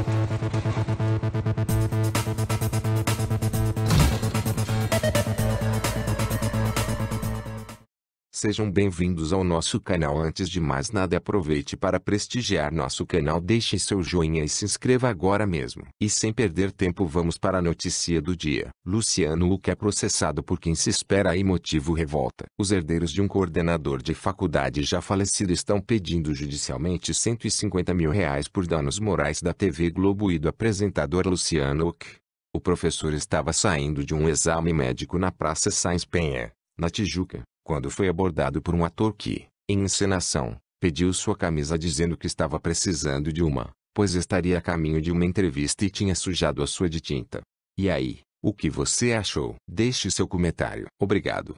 Thank you. Sejam bem-vindos ao nosso canal. Antes de mais nada, aproveite para prestigiar nosso canal, deixe seu joinha e se inscreva agora mesmo. E sem perder tempo, vamos para a notícia do dia. Luciano Huck é processado por quem se espera e motivo revolta. Os herdeiros de um coordenador de faculdade já falecido estão pedindo judicialmente 150 mil reais por danos morais da TV Globo e do apresentador Luciano Huck. O professor estava saindo de um exame médico na Praça Sainz Penha, na Tijuca quando foi abordado por um ator que, em encenação, pediu sua camisa dizendo que estava precisando de uma, pois estaria a caminho de uma entrevista e tinha sujado a sua de tinta. E aí, o que você achou? Deixe seu comentário. Obrigado.